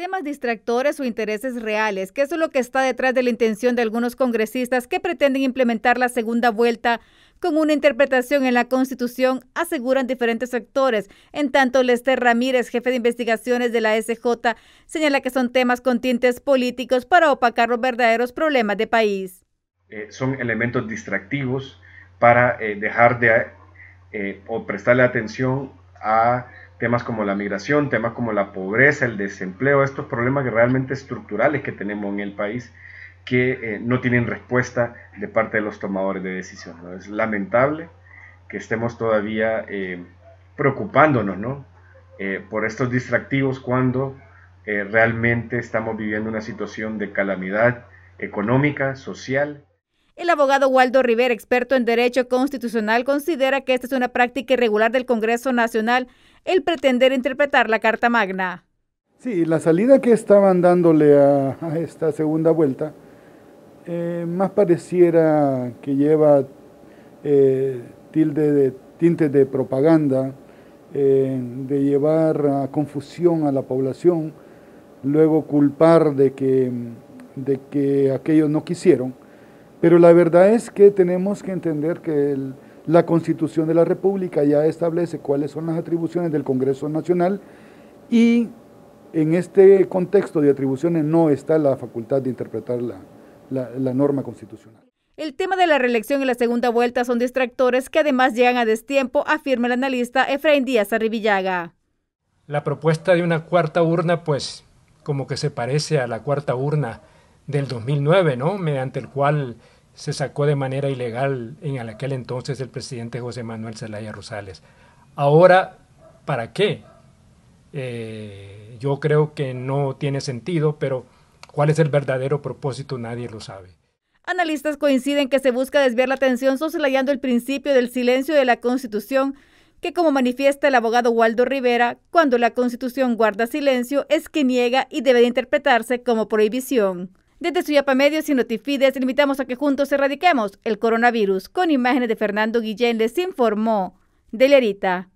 temas distractores o intereses reales, que es lo que está detrás de la intención de algunos congresistas que pretenden implementar la segunda vuelta con una interpretación en la Constitución, aseguran diferentes sectores. En tanto, Lester Ramírez, jefe de investigaciones de la SJ, señala que son temas con tintes políticos para opacar los verdaderos problemas de país. Eh, son elementos distractivos para eh, dejar de eh, prestarle atención a temas como la migración, temas como la pobreza, el desempleo, estos problemas realmente estructurales que tenemos en el país que eh, no tienen respuesta de parte de los tomadores de decisión. Es lamentable que estemos todavía eh, preocupándonos eh, por estos distractivos cuando realmente estamos viviendo una situación de calamidad económica, social el abogado Waldo Rivera, experto en derecho constitucional, considera que esta es una práctica irregular del Congreso Nacional el pretender interpretar la Carta Magna. Sí, la salida que estaban dándole a, esta segunda vuelta eh, más pareciera que lleva tinte eh, tilde de, de propaganda, eh, de llevar a confusión a la población, luego culpar de que, de que aquellos no quisieron pero la verdad es que tenemos que entender que la Constitución de la República ya establece cuáles son las atribuciones del Congreso Nacional y en este contexto de atribuciones no está la facultad de interpretar la, la norma constitucional. El tema de la reelección y la segunda vuelta son distractores que además llegan a destiempo, afirma el analista Efraín Díaz Arribillaga. La propuesta de una cuarta urna, pues, como que se parece a la cuarta urna del 2009, ¿no? Mediante el cual se sacó de manera ilegal en aquel entonces el presidente José Manuel Zelaya Rosales. Ahora, ¿para qué? Eh, yo creo que no tiene sentido, pero cuál es el verdadero propósito nadie lo sabe. Analistas coinciden que se busca desviar la atención soslayando el principio del silencio de la Constitución, que como manifiesta el abogado Waldo Rivera, cuando la Constitución guarda silencio es que niega y debe de interpretarse como prohibición. Desde Suyapa Medios y Notifides invitamos a que juntos erradiquemos el coronavirus. Con imágenes de Fernando Guillén les informó Lerita.